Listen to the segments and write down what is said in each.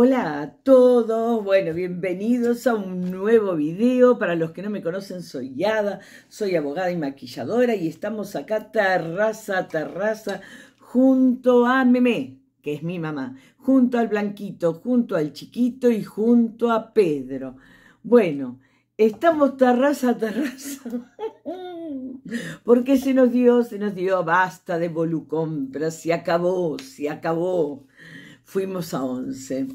Hola a todos, bueno, bienvenidos a un nuevo video. Para los que no me conocen, soy Yada, soy abogada y maquilladora y estamos acá terraza terraza junto a Meme, que es mi mamá, junto al Blanquito, junto al Chiquito y junto a Pedro. Bueno, estamos terraza terraza. Porque se nos dio, se nos dio, basta de volucompras, se acabó, se acabó. Fuimos a once.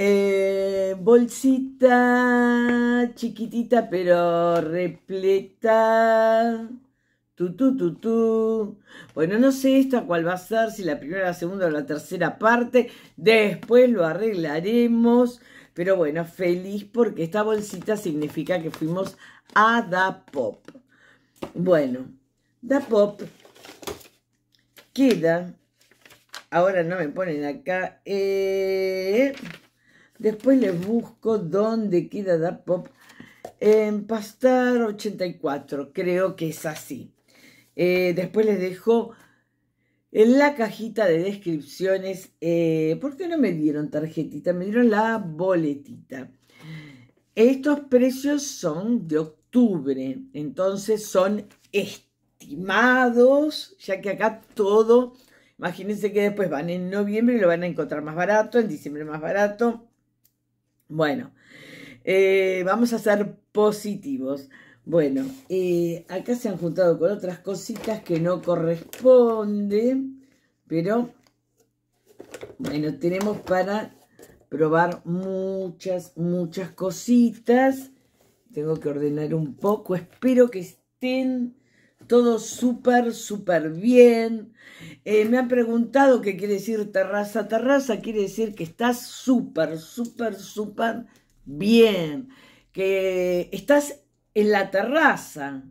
Eh, bolsita chiquitita pero repleta. Tu, tu, tu, Bueno, no sé esto a cuál va a ser, si la primera, la segunda o la tercera parte. Después lo arreglaremos. Pero bueno, feliz porque esta bolsita significa que fuimos a Da Pop. Bueno, Da Pop queda. Ahora no me ponen acá. Eh... Después les busco dónde queda Dark Pop. En Pastar 84, creo que es así. Eh, después les dejo en la cajita de descripciones, eh, ¿por qué no me dieron tarjetita? Me dieron la boletita. Estos precios son de octubre, entonces son estimados, ya que acá todo, imagínense que después van en noviembre y lo van a encontrar más barato, en diciembre más barato, bueno, eh, vamos a ser positivos. Bueno, eh, acá se han juntado con otras cositas que no corresponden, pero bueno, tenemos para probar muchas, muchas cositas. Tengo que ordenar un poco. Espero que estén todo súper, súper bien. Eh, me han preguntado qué quiere decir terraza. Terraza quiere decir que estás súper, súper, súper bien. Que estás en la terraza,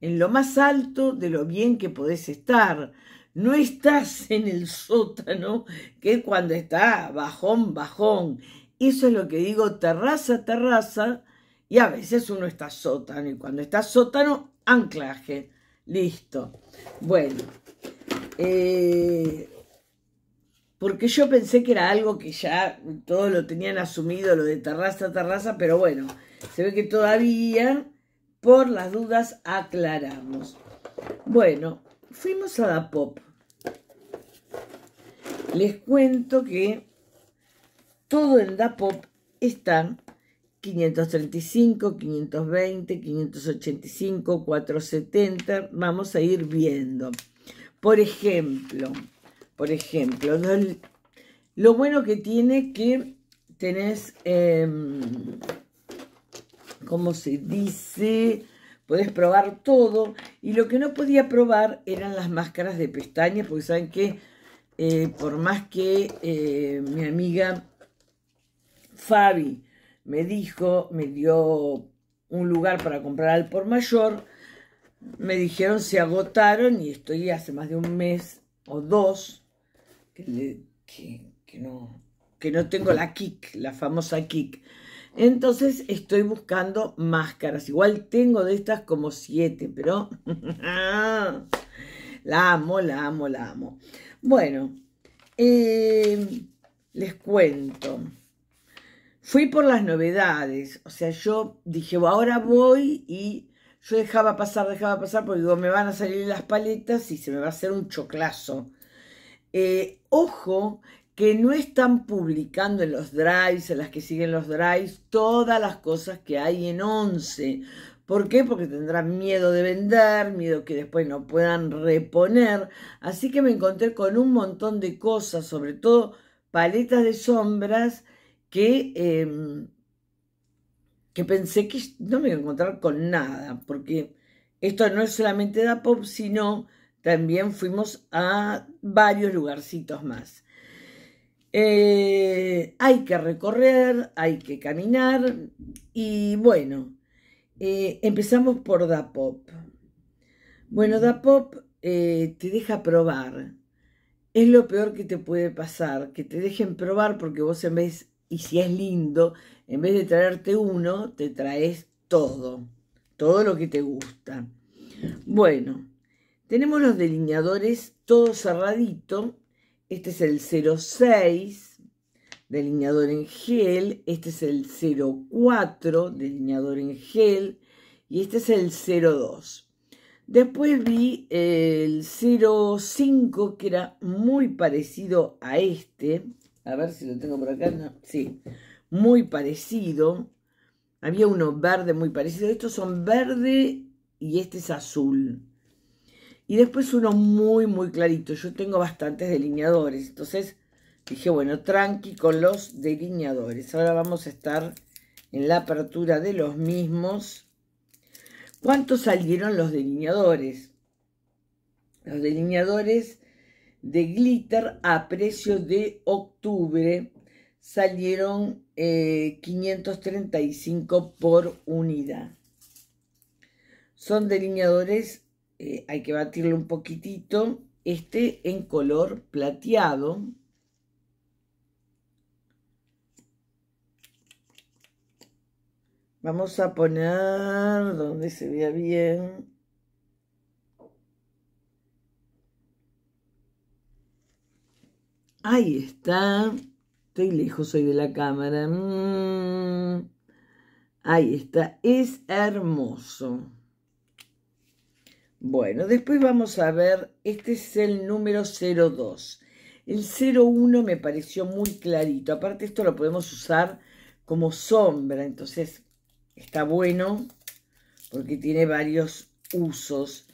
en lo más alto de lo bien que podés estar. No estás en el sótano, que cuando está bajón, bajón. Eso es lo que digo, terraza, terraza. Y a veces uno está sótano y cuando está sótano, anclaje. Listo. Bueno. Eh, porque yo pensé que era algo que ya todos lo tenían asumido, lo de terraza a terraza, pero bueno, se ve que todavía por las dudas aclaramos. Bueno, fuimos a la pop. Les cuento que todo en DAPOP está 535, 520, 585, 470, vamos a ir viendo. Por ejemplo, por ejemplo, lo bueno que tiene que tenés, em, ¿cómo se dice? Podés probar todo. Y lo que no podía probar eran las máscaras de pestañas, porque saben que eh, por más que eh, mi amiga Fabi, me dijo, me dio un lugar para comprar al por mayor, me dijeron se agotaron y estoy hace más de un mes o dos que, no, que no tengo la kick, la famosa kick. Entonces estoy buscando máscaras. Igual tengo de estas como siete, pero la amo, la amo, la amo. Bueno, eh, les cuento. Fui por las novedades, o sea, yo dije, ahora voy y yo dejaba pasar, dejaba pasar, porque digo, me van a salir las paletas y se me va a hacer un choclazo. Eh, ojo que no están publicando en los drives, en las que siguen los drives, todas las cosas que hay en 11. ¿Por qué? Porque tendrán miedo de vender, miedo que después no puedan reponer. Así que me encontré con un montón de cosas, sobre todo paletas de sombras, Em, que, pensé que no me iba a encontrar con nada, porque esto no es solamente Da Pop, sino también fuimos a varios lugarcitos más. Eh, hay que recorrer, hay que caminar y bueno, eh, empezamos por Da Pop. Bueno, Da Pop eh, te deja probar. Es lo peor que te puede pasar, que te dejen probar porque vos en vez y si es lindo, en vez de traerte uno, te traes todo, todo lo que te gusta. Bueno, tenemos los delineadores todo cerradito. Este es el 06, delineador en gel. Este es el 04, delineador en gel. Y este es el 02. Después vi eh, el 05, que era muy parecido a este a ver si lo tengo por acá, sí, muy parecido. Había uno verde muy parecido. Estos son verde y este es azul. Y después uno muy, muy clarito. Yo tengo bastantes delineadores. Entonces dije, bueno, tranqui con los delineadores. Ahora vamos a estar en la apertura de los mismos. ¿Cuántos salieron los delineadores? Los delineadores de glitter a precio de octubre salieron 535 eh, por unidad. Son delineadores, eh, hay que batirlo un poquitito, este en color plateado. Vamos a poner donde se vea bien. Ahí está. Estoy lejos hoy de la cámara. Mm. Ahí está. Es hermoso. Bueno, después vamos a ver, este es el número 02. El 01 me pareció muy clarito. Aparte esto lo podemos usar como sombra, entonces está bueno porque tiene varios usos.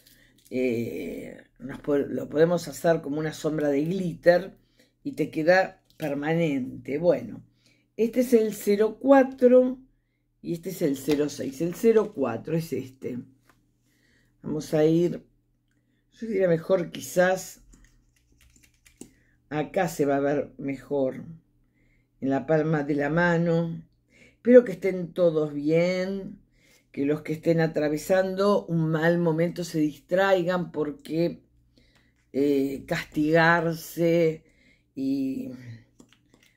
Eh, lo podemos hacer como una sombra de glitter y te queda permanente. Bueno, este es el 04 y este es el 06. El 04 es este. Vamos a ir, yo diría mejor quizás, acá se va a ver mejor, en la palma de la mano. Espero que estén todos bien, que los que estén atravesando un mal momento se distraigan porque eh, castigarse, y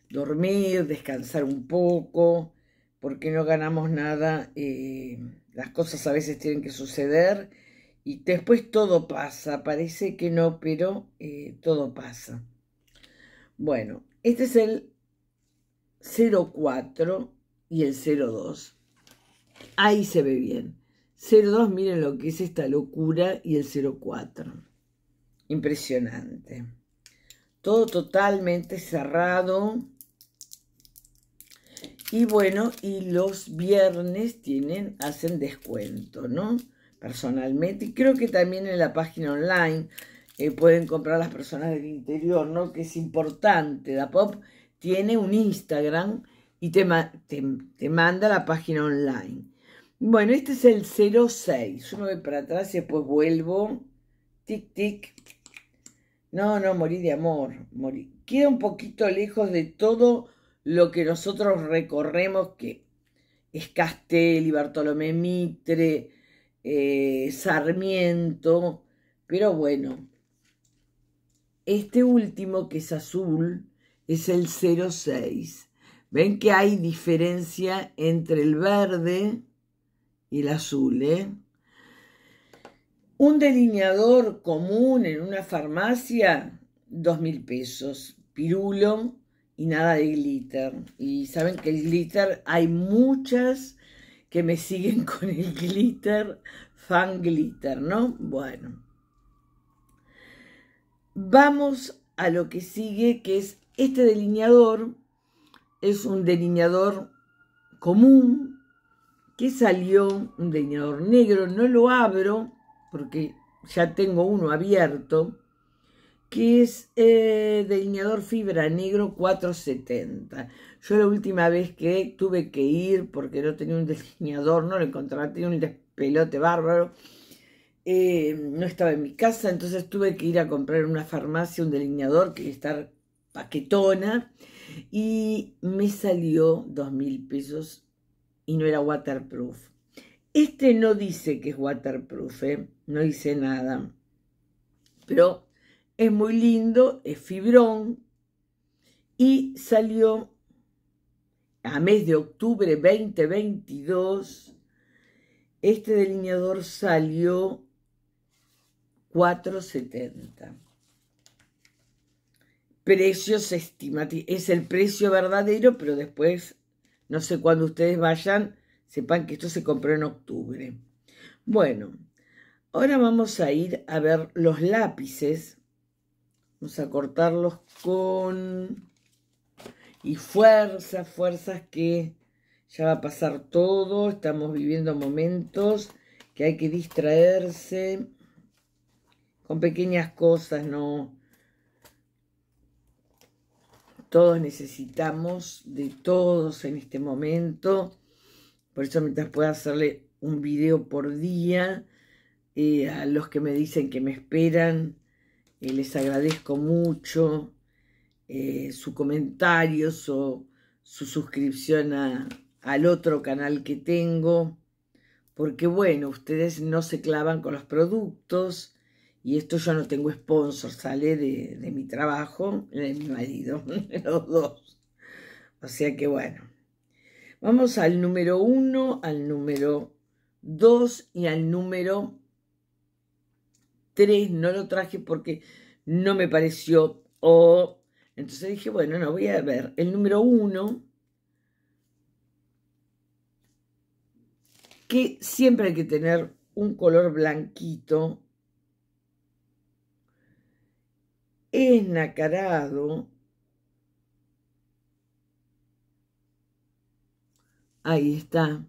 dormir, descansar un poco, porque no ganamos nada, eh, las cosas a veces tienen que suceder y después todo pasa, parece que no, pero eh, todo pasa. Bueno, este es el 04 y el 02. Ahí se ve bien. 02, miren lo que es esta locura y el 04. Impresionante todo totalmente cerrado. Y bueno, y los viernes tienen, hacen descuento, ¿no? Personalmente, y creo que también en la página online eh, pueden comprar las personas del interior, ¿no? Que es importante. La Pop tiene un Instagram y te, te, manda la página online. Bueno, este es el 06. Yo me para atrás y después vuelvo. Tic, tic. No, no, morí de amor, morí. Queda un poquito lejos de todo lo que nosotros recorremos, que es Castel y Bartolomé Mitre, eh, Sarmiento, pero bueno, este último que es azul es el 06. Ven que hay diferencia entre el verde y el azul, ¿eh? Un delineador común en una farmacia, dos mil pesos. Pirulo y nada de glitter. Y saben que el glitter, hay muchas que me siguen con el glitter, fan glitter, ¿no? Bueno. Vamos a lo que sigue, que es este delineador. Es un delineador común que salió, un delineador negro, no lo abro porque ya tengo uno abierto, que es eh, delineador fibra negro 470. Yo la última vez que tuve que ir, porque no tenía un delineador, no lo encontraba, tenía un despelote bárbaro, eh, no estaba en mi casa, entonces tuve que ir a comprar en una farmacia un delineador que estar paquetona y me salió dos mil pesos y no era waterproof. Este no dice que es waterproof, ¿eh? no dice nada. Pero es muy lindo, es fibrón y salió a mes de octubre 2022. Este delineador salió 470. Precios estimativos. Es el precio verdadero, pero después, no sé cuándo ustedes vayan, Sepan que esto se compró en octubre. Bueno, ahora vamos a ir a ver los lápices. Vamos a cortarlos con... Y fuerzas, fuerzas que ya va a pasar todo. Estamos viviendo momentos que hay que distraerse con pequeñas cosas, ¿no? Todos necesitamos de todos en este momento por eso mientras pueda hacerle un video por día, eh, a los que me dicen que me esperan, eh, les agradezco mucho eh, su comentario, su, su suscripción al otro canal que tengo, porque bueno, ustedes no se clavan con los productos y esto yo no tengo sponsor, sale de, de mi trabajo, de mi marido, de los dos. O sea que bueno, Vamos al número 1, al número 2 y al número 3. No lo traje porque no me pareció. o Entonces dije, bueno, no, voy a ver. El número 1, que siempre hay que tener un color blanquito. Es nacarado Ahí está.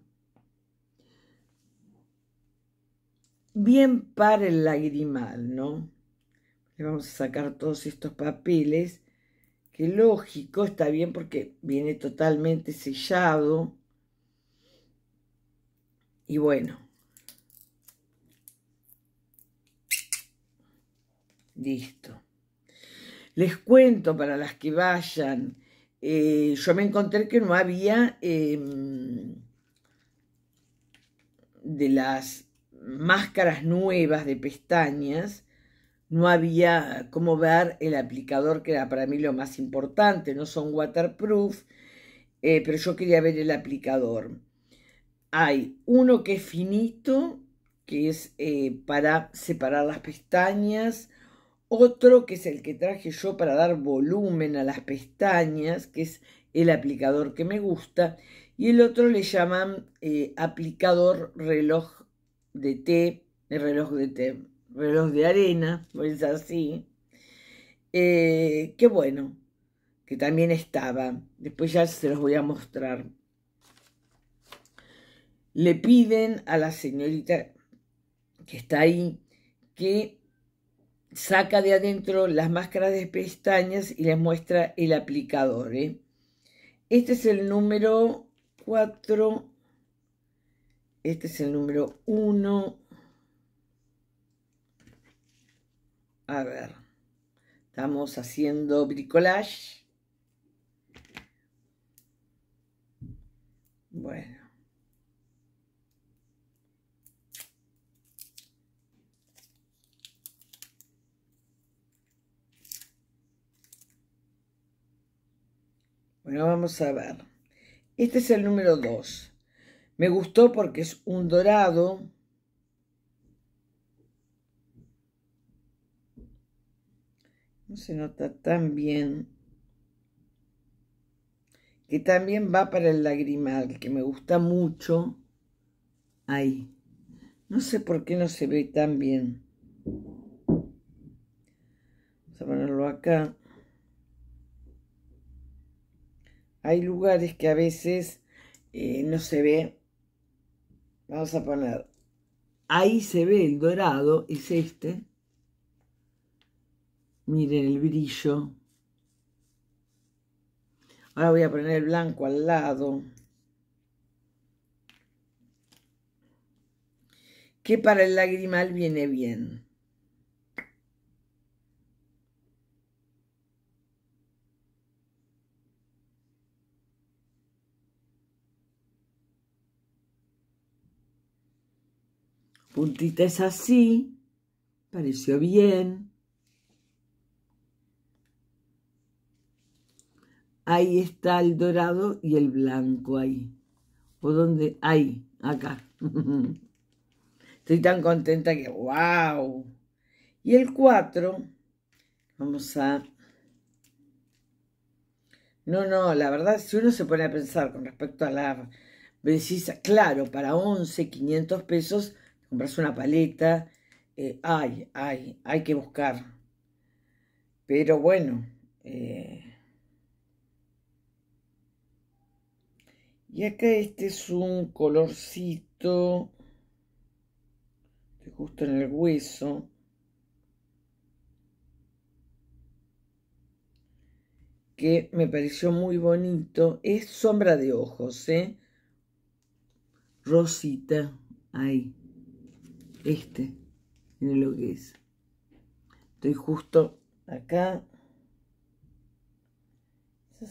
Bien para el lagrimal, ¿no? Le vamos a sacar todos estos papeles, que lógico, está bien porque viene totalmente sellado. Y bueno. Listo. Les cuento para las que vayan eh, yo me encontré que no había em, de las máscaras nuevas de pestañas, no había cómo ver el aplicador que era para mí lo más importante, no son waterproof, eh, pero yo quería ver el aplicador. Hay uno que es finito, que es eh, para separar las pestañas, otro que es el que traje yo para dar volumen a las pestañas, que es el aplicador que me gusta. Y el otro le llaman eh, aplicador reloj de té, eh, reloj de té, reloj de arena, pues así. Eh, qué bueno, que también estaba. Después ya se los voy a mostrar. Le piden a la señorita que está ahí que saca de adentro las máscaras de pestañas y les muestra el aplicador. ¿eh? Este es el número 4. Este es el número 1. A ver. Estamos haciendo bricolage. Bueno. Bueno, vamos a ver. Este es el número 2. Me gustó porque es un dorado. No se nota tan bien. Que también va para el lagrimal, que me gusta mucho. Ahí. No sé por qué no se ve tan bien. Vamos a ponerlo acá. hay lugares que a veces eh, no se ve. Vamos a poner, ahí se ve el dorado, es este. Miren el brillo. Ahora voy a poner el blanco al lado. Que para el lagrimal viene bien. puntitas es así, pareció bien. Ahí está el dorado y el blanco ahí. ¿O dónde? Ahí, acá. Estoy tan contenta que ¡wow! Y el 4, vamos a... No, no, la verdad, si uno se pone a pensar con respecto a la... claro, para 11, 500 pesos Compras una paleta, ay eh, hay, hay, hay que buscar. Pero bueno, eh, y acá este es un colorcito justo en el hueso. que me pareció muy bonito, es sombra de ojos, ¿eh? Rosita, ahí. Este, en lo que es. Estoy justo acá.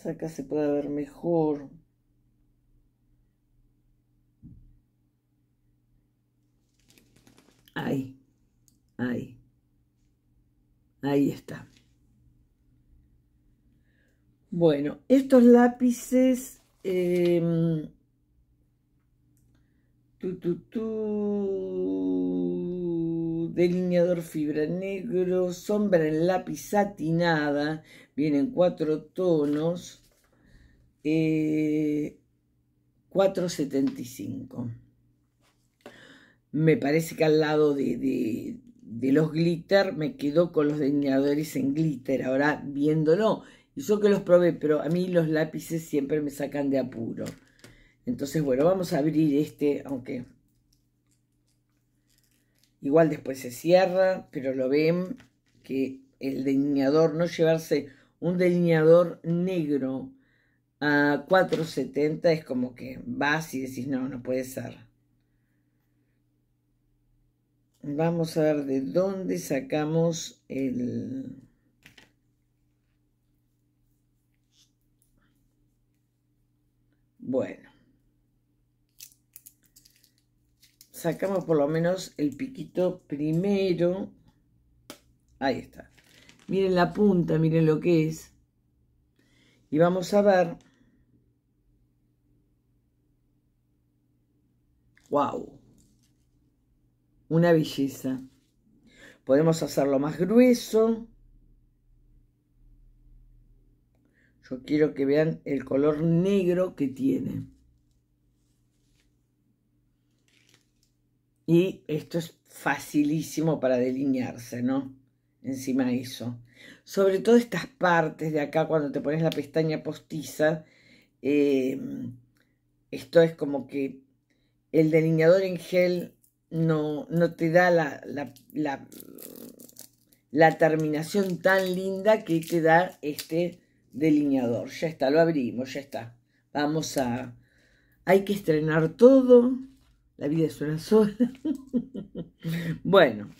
acá se puede ver mejor. Ahí, ahí. Ahí está. Bueno, estos lápices... Eh, tu, delineador fibra negro, sombra en lápiz satinada, vienen cuatro tonos, 4.75. Eh, me parece que al lado de, de, los glitter me quedo con los delineadores en glitter, ahora viéndolo. Y yo que los probé, pero a mí los lápices siempre me sacan de apuro. Entonces, bueno, vamos a abrir este, aunque igual después se cierra, pero lo ven que el delineador, no llevarse un delineador negro a 4.70 es como que vas y decís, no, no puede ser. Vamos a ver de dónde sacamos el... Bueno. sacamos por lo menos el piquito primero. Ahí está. Miren la punta, miren lo que es. Y vamos a ver. ¡Wow! Una belleza. Podemos hacerlo más grueso. Yo quiero que vean el color negro que tiene. Y esto es facilísimo para delinearse, ¿no? Encima eso. Sobre todo estas partes de acá, cuando te pones la pestaña postiza, em, esto es como que el delineador en gel no, no te da la, la terminación tan linda que te da este delineador. Ya está, lo abrimos, ya está. Vamos a... Hay que estrenar todo. La vida es una sola. bueno.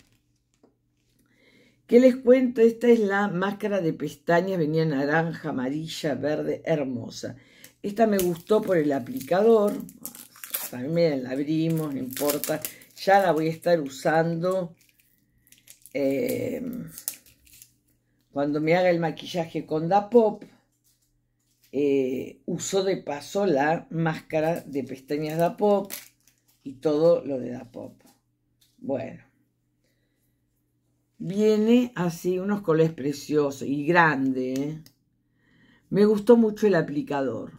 ¿Qué les cuento? Esta es la máscara de pestañas, venía naranja, amarilla, verde, hermosa. Esta me gustó por el aplicador. También la abrimos, no importa. Ya la voy a estar usando eh, cuando me haga el maquillaje con Dapop. Eh, uso de paso la máscara de pestañas Da Pop todo lo de la pop. Bueno. Viene así unos colores preciosos y grande. ¿eh? Me gustó mucho el aplicador.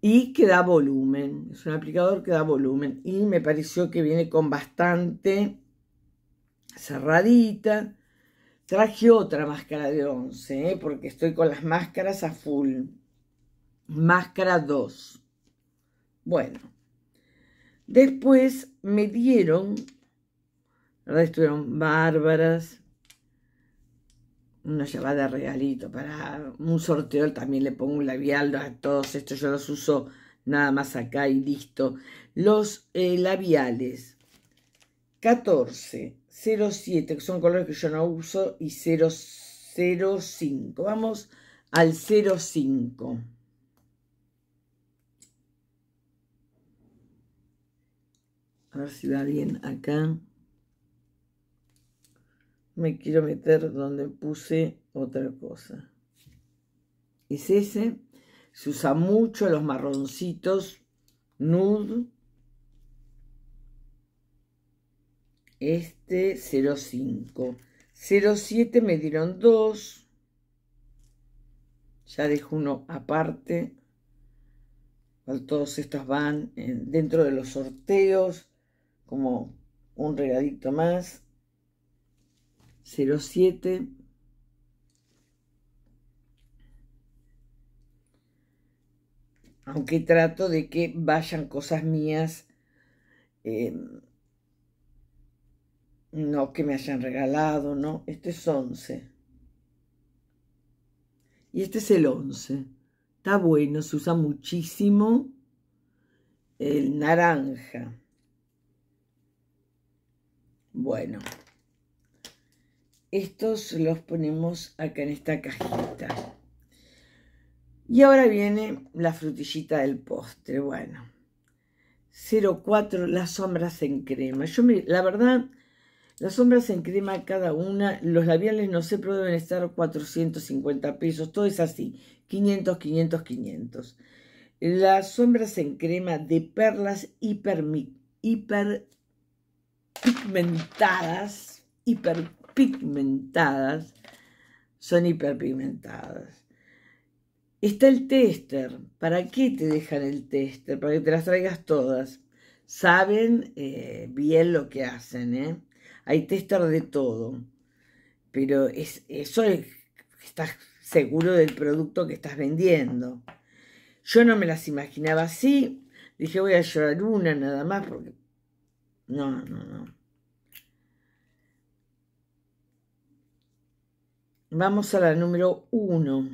Y que da volumen. Es un aplicador que da volumen. Y me pareció que viene con bastante cerradita. Traje otra máscara de 11, ¿eh? porque estoy con las máscaras a full. Máscara 2. Bueno, después me dieron, la verdad estuvieron bárbaras, una de regalito para un sorteo, también le pongo un labial a todos estos, yo los uso nada más acá y listo. Los eh, labiales 14, 07, que son colores que yo no uso, y 005. Vamos al 05. A ver si va bien acá. Me quiero meter donde puse otra cosa. Es ese. Se usa mucho los marroncitos. Nude. Este 05. 07 me dieron dos. Ya dejo uno aparte. Todos estos van dentro de los sorteos como un regadito más. 07 aunque trato de que vayan cosas mías, eh, no que me hayan regalado, ¿no? Este es 11. Y este es el 11. Está bueno, se usa muchísimo el naranja. Bueno, estos los ponemos acá en esta cajita. Y ahora viene la frutillita del postre. Bueno, 04, las sombras en crema. Yo, la verdad, las sombras en crema cada una, los labiales no sé, pero deben estar 450 pesos. Todo es así, 500, 500, 500. Las sombras en crema de perlas hiper, hiper pigmentadas, hiperpigmentadas, son hiperpigmentadas. Está el tester. ¿Para qué te dejan el tester? Para que te las traigas todas. Saben eh, bien lo que hacen, ¿eh? Hay tester de todo. Pero es, eso es, estás seguro del producto que estás vendiendo. Yo no me las imaginaba así. Dije, voy a llorar una nada más porque no, no, no. Vamos a la número uno.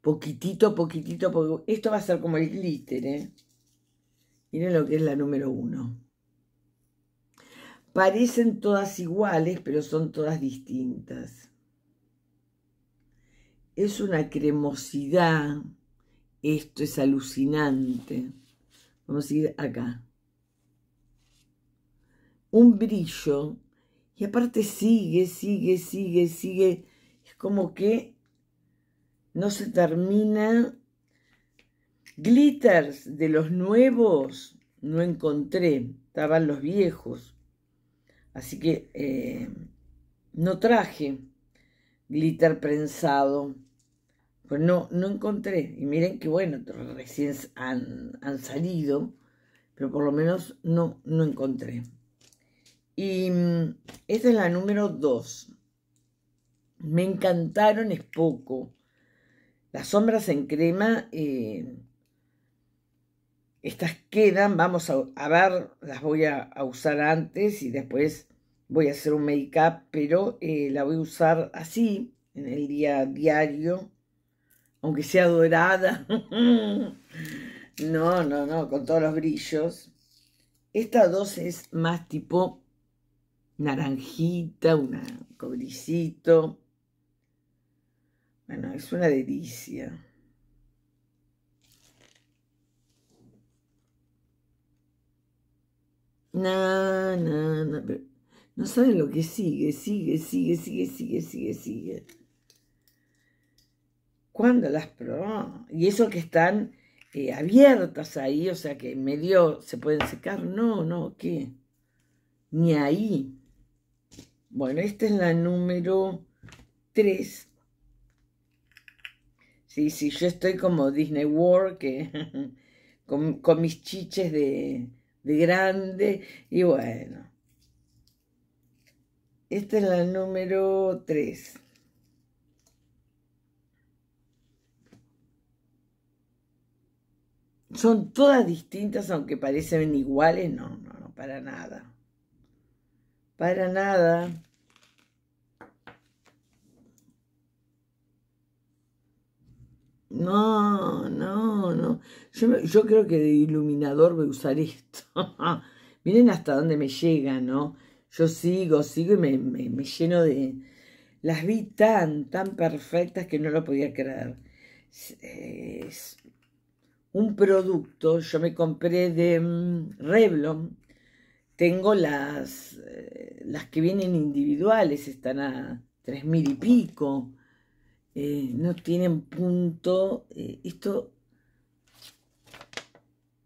Poquitito, poquitito, esto va a ser como el glitter, ¿eh? Miren lo que es la número uno. Parecen todas iguales, pero son todas distintas. Es una cremosidad. Esto es alucinante. Vamos a ir acá un brillo y aparte sigue, sigue, sigue, sigue. Es como que no se termina. Glitters de los nuevos no encontré, estaban los viejos. Así que eh, no traje glitter prensado. Pues no, no encontré. Y miren que bueno, recién han, han salido, pero por lo menos no, no encontré. Y mm, esta es la número dos. Me encantaron, es poco. Las sombras en crema, eh, estas quedan, vamos a, ver, las voy a, usar antes y después voy a hacer un make-up, pero eh, la voy a usar así, en el día diario, aunque sea dorada. no, no, no, con todos los brillos. Esta dos es más tipo naranjita, un cobricito. Bueno, es una delicia. No, no, no, no saben lo que sigue, sigue, sigue, sigue, sigue, sigue, sigue. ¿Cuándo las probó? Y eso que están eh, abiertas ahí, o sea que medio se pueden secar. No, no, ¿qué? Ni ahí. Bueno, esta es la número 3. Sí, sí, yo estoy como Disney World, que con, mis chiches de, de grande, y bueno. Esta es la número 3. Son todas distintas, aunque parecen iguales, no, no, no, para nada. Para nada. No, no, no. Yo, creo que de iluminador voy a usar esto. Miren hasta dónde me llega, ¿no? Yo sigo, sigo y me, me, lleno de... Las vi tan, tan perfectas que no lo podía creer. un producto, yo me compré de mm, Revlon, tengo las, eh, las que vienen individuales, están a tres mil y pico. Eh, no tienen punto. Eh, esto.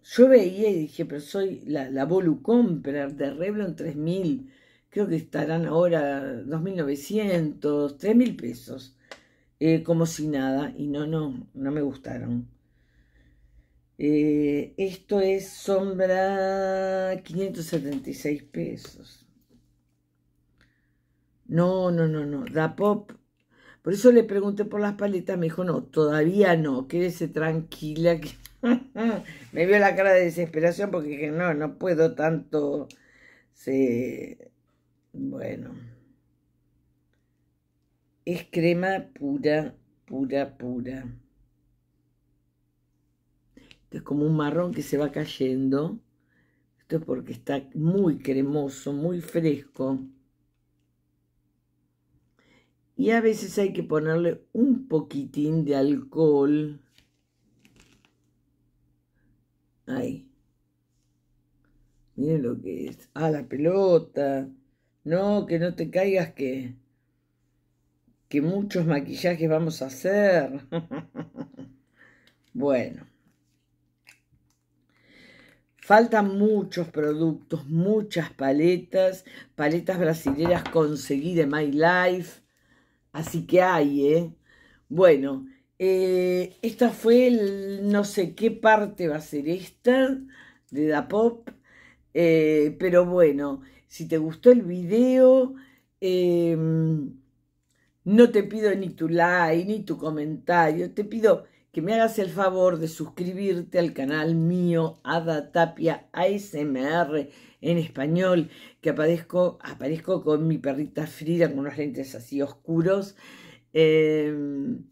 Yo veía y dije, pero soy la, la Volu Comprar de Revlon 3000. Creo que estarán ahora 2900, 3000 pesos. como si nada. Y no, no, no me gustaron. Eh, esto es sombra 576 pesos. No, no, no, no. Da pop. Por eso le pregunté por las paletas. Me dijo, no, todavía no. Quédese tranquila. me vio la cara de desesperación porque dije, no, no puedo tanto. Bueno. Es crema pura, pura, pura es como un marrón que se va cayendo. Esto es porque está muy cremoso, muy fresco. Y a veces hay que ponerle un poquitín de alcohol. Ahí. Miren lo que es. Ah, la pelota. No, que no te caigas que, que muchos maquillajes vamos a hacer. bueno. Faltan muchos productos, muchas paletas, paletas brasileras conseguí de My Life, así que hay, ¿eh? Bueno, eh, esta fue el, no sé qué parte va a ser esta de Da Pop, eh, pero bueno, si te gustó el video, em, no te pido ni tu like, ni tu comentario, te pido que me hagas el favor de suscribirte al canal mío Ada Tapia ASMR en español, que aparezco, aparezco con mi perrita Frida con unos lentes así oscuros. Em,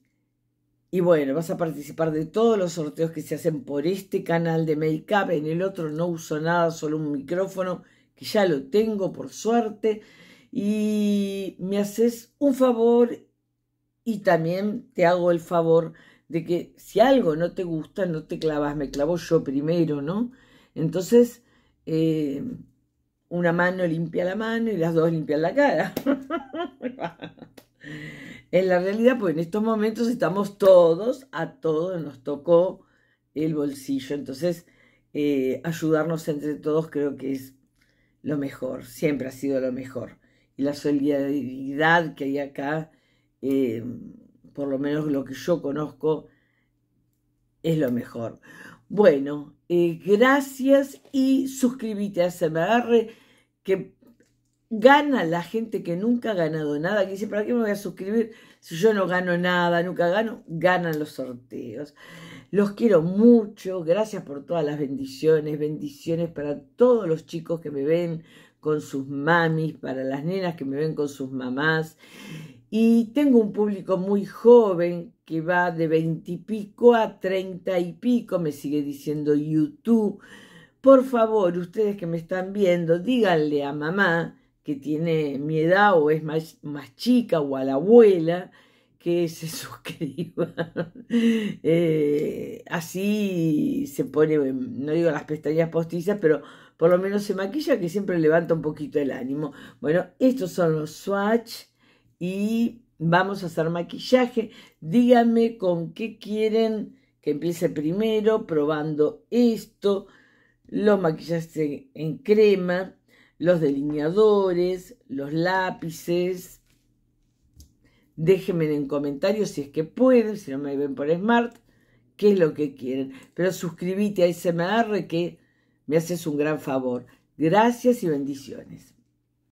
y bueno, vas a participar de todos los sorteos que se hacen por este canal de Makeup. En el otro no uso nada, solo un micrófono, que ya lo tengo por suerte. Y me haces un favor y también te hago el favor de que si algo no te gusta, no te clavas, me clavo yo primero, ¿no? Entonces, eh, una mano limpia la mano y las dos limpian la cara. en la realidad, pues en estos momentos estamos todos, a todos nos tocó el bolsillo. Entonces, eh, ayudarnos entre todos creo que es lo mejor, siempre ha sido lo mejor. Y la solidaridad que hay acá eh, por lo menos lo que yo conozco, es lo mejor. Bueno, eh, gracias y suscríbete a agarre que gana la gente que nunca ha ganado nada, que dice, ¿para qué me voy a suscribir si yo no gano nada, nunca gano? Ganan los sorteos. Los quiero mucho, gracias por todas las bendiciones, bendiciones para todos los chicos que me ven con sus mamis, para las nenas que me ven con sus mamás y tengo un público muy joven que va de veintipico a treinta y pico, me sigue diciendo YouTube. Por favor, ustedes que me están viendo, díganle a mamá que tiene mi edad o es más, más chica o a la abuela que se suscriba. Eh, así se pone, no digo las pestañas postizas, pero por lo menos se maquilla que siempre levanta un poquito el ánimo. Bueno, estos son los swatch y vamos a hacer maquillaje. Díganme con qué quieren que empiece primero, probando esto, los maquillajes en crema, los delineadores, los lápices. Déjenme en comentarios si es que pueden, si no me ven por Smart, qué es lo que quieren. Pero suscríbete a SMR que me haces un gran favor. Gracias y bendiciones.